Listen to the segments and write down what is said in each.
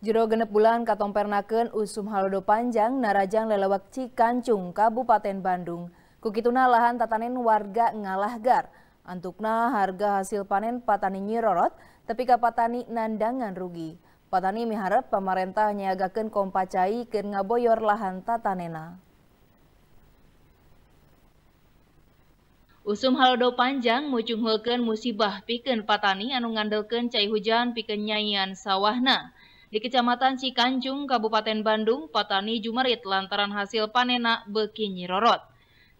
Jero genep bulan pernaken usum halodo panjang narajang lelewak Cikancung, Kabupaten Bandung. Kukituna lahan tatanen warga ngalahgar. Antukna harga hasil panen patani nyirorot, tapi kapatani nandangan rugi. Patani miharap pemerintah nyiagakan kompacai ke ngaboyor lahan tatanena. Usum halodo panjang mucunghulkeun musibah piken patani anu ngandelken cai hujan piken nyanyian sawahna di Kecamatan Cikanjung, Kabupaten Bandung, petani Jumarit lantaran hasil panena bekinyi rorot.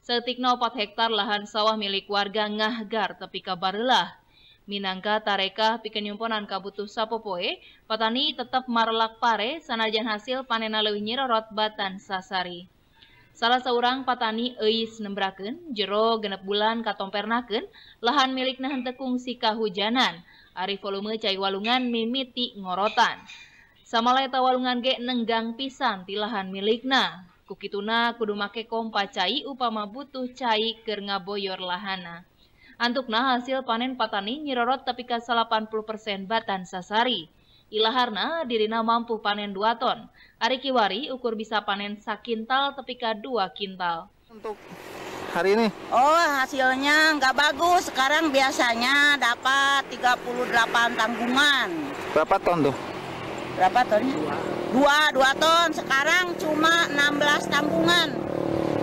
Setikna 4 hektar lahan sawah milik warga Ngahgar tepi kabarelah. Minangka tarekah pikenyumponan kabutuh sapopoe, petani tetap marlak pare sanajan hasil panena leuwih nyirorot batan sasari. Salah seorang patani eis nembraken, jero genep bulan katompernaken, lahan milik nahan tekung sika hujanan, ari volume cai walungan mimiti ngorotan. Samalai tawalungan ge nenggang pisan tilahan lahan milikna. Kukituna kudu make kompa cai upama butuh cai keur ngaboyor lahana. Antukna hasil panen patani nyirorot tapi ka 80% batan sasari. Ilaharna dirina mampu panen 2 ton. Ari kiwari ukur bisa panen sakintal tapi ka 2 kintal. Untuk hari ini? Oh hasilnya nggak bagus. Sekarang biasanya dapat 38 tanggungan. Berapa ton tuh? berapa ton? Dua, dua ton. Sekarang cuma 16 tampungan.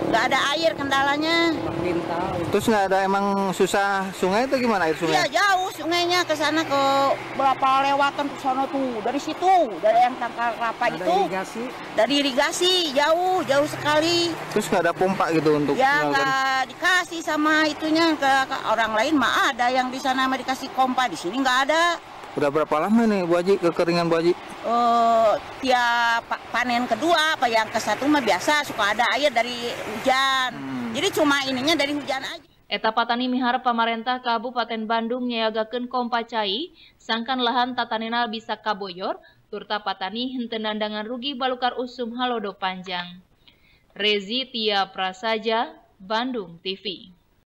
Nggak ada air kendalanya. Terus nggak ada emang susah sungai itu gimana air sungai? Iya jauh sungainya ke sana ke berapa lewatan ke sana tuh dari situ dari yang tangkal kelapa itu. Dari irigasi. Dari irigasi jauh jauh sekali. Terus nggak ada pompa gitu untuk? Ya kan? nggak dikasih sama itunya ke, ke orang lain mah ada yang di sana mereka dikasih pompa di sini nggak ada. Udah berapa lama nih Bu Haji kekeringan Bu Haji? Oh, tiap panen kedua, apa yang ke satu mah biasa suka ada air dari hujan. Hmm. Jadi cuma ininya dari hujan aja. Eta patani miharap pemerintah Kabupaten Bandung nyayagakan kompacai sangkan lahan tatanenal bisa kaboyor turta patani hentenandangan rugi balukar usum halodo panjang. Rezi Tia Prasaja, Bandung TV.